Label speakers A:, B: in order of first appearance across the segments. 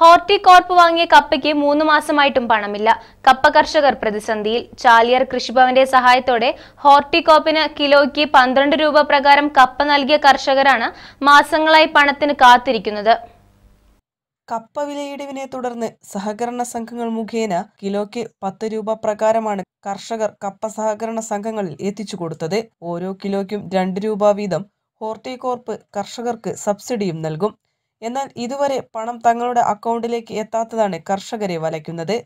A: ഹോർട്ടികോർപ്പ് വാങ്ങിയ കപ്പയ്ക്ക് മൂന്ന് മാസമായിട്ടും പണമില്ല കപ്പ കർഷകർ പ്രതിസന്ധിയിൽ ചാലിയർ കൃഷിഭവന്റെ സഹായത്തോടെ ഹോർട്ടികോപ്പിന് കിലോയ്ക്ക് പന്ത്രണ്ട് രൂപ പ്രകാരം കപ്പ നൽകിയ കർഷകരാണ് മാസങ്ങളായി പണത്തിന് കാത്തിരിക്കുന്നത്
B: കപ്പ വിലയിടിവിനെ തുടർന്ന് സഹകരണ സംഘങ്ങൾ മുഖേന കിലോയ്ക്ക് പത്ത് രൂപ പ്രകാരമാണ് കർഷകർ കപ്പ സഹകരണ സംഘങ്ങളിൽ എത്തിച്ചു കൊടുത്തത് ഓരോ കിലോയ്ക്കും രണ്ട് രൂപ വീതം ഹോർട്ടികോർപ്പ് കർഷകർക്ക് സബ്സിഡിയും നൽകും എന്നാൽ ഇതുവരെ പണം തങ്ങളുടെ അക്കൗണ്ടിലേക്ക് എത്താത്തതാണ് കർഷകരെ വലയ്ക്കുന്നത്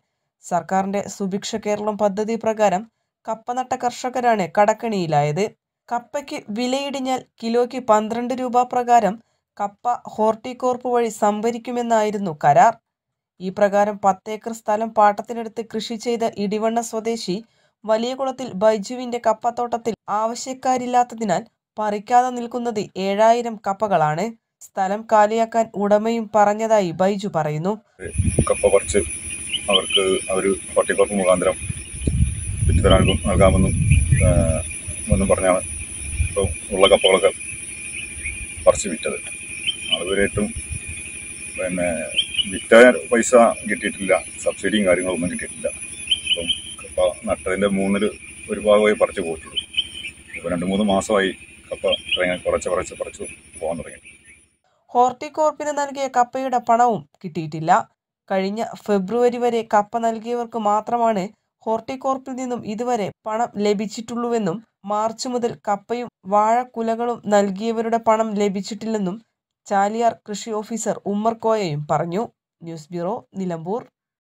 B: സർക്കാരിന്റെ സുഭിക്ഷ കേരളം പദ്ധതി പ്രകാരം കപ്പ നട്ട കർഷകരാണ് കടക്കണിയിലായത് കപ്പയ്ക്ക് വിലയിടിഞ്ഞാൽ കിലോയ്ക്ക് പന്ത്രണ്ട് രൂപ പ്രകാരം കപ്പ ഹോർട്ടികോർപ്പ് വഴി സംഭരിക്കുമെന്നായിരുന്നു കരാർ ഈ പ്രകാരം പത്തേക്കർ സ്ഥലം പാട്ടത്തിനെടുത്ത് കൃഷി ചെയ്ത ഇടിവണ്ണ സ്വദേശി വലിയകുളത്തിൽ ബൈജുവിന്റെ കപ്പത്തോട്ടത്തിൽ ആവശ്യക്കാരില്ലാത്തതിനാൽ പറിക്കാതെ നിൽക്കുന്നത് ഏഴായിരം കപ്പകളാണ് സ്ഥലം കാലിയാക്കാൻ ഉടമയും പറഞ്ഞതായി ബൈജു പറയുന്നു
C: കപ്പ പറിച്ച് അവർക്ക് അവർ പട്ടികോപ്പ് മുഖാന്തരം വിറ്റുതരാനും നൽകാമെന്നും ഒന്നും പറഞ്ഞാണ് ഇപ്പോൾ ഉള്ള കപ്പകളൊക്കെ പറിച്ച് വിറ്റത് അതുവരെയായിട്ടും പിന്നെ വിറ്റ പൈസ കിട്ടിയിട്ടില്ല സബ്സിഡിയും കാര്യങ്ങളൊന്നും കിട്ടിയിട്ടില്ല അപ്പം കപ്പ നട്ടതിൻ്റെ മൂന്നിൽ ഒരു ഭാഗമായി പറിച്ച് പോയിട്ടുള്ളൂ ഇപ്പോൾ രണ്ട് മൂന്ന് മാസമായി കപ്പ കുറച്ച് കുറച്ച് പറിച്ചു പോകാൻ തുടങ്ങി
B: ഹോർട്ടികോർപ്പിന് നൽകിയ കപ്പയുടെ പണവും കിട്ടിയിട്ടില്ല കഴിഞ്ഞ ഫെബ്രുവരി വരെ കപ്പ നൽകിയവർക്ക് മാത്രമാണ് ഹോർട്ടികോർപ്പിൽ നിന്നും ഇതുവരെ പണം ലഭിച്ചിട്ടുള്ളൂവെന്നും മാർച്ച് മുതൽ കപ്പയും വാഴക്കുലകളും നൽകിയവരുടെ പണം ലഭിച്ചിട്ടില്ലെന്നും ചാലിയാർ കൃഷി ഓഫീസർ ഉമ്മർ കോയയും പറഞ്ഞു ന്യൂസ് ബ്യൂറോ നിലമ്പൂർ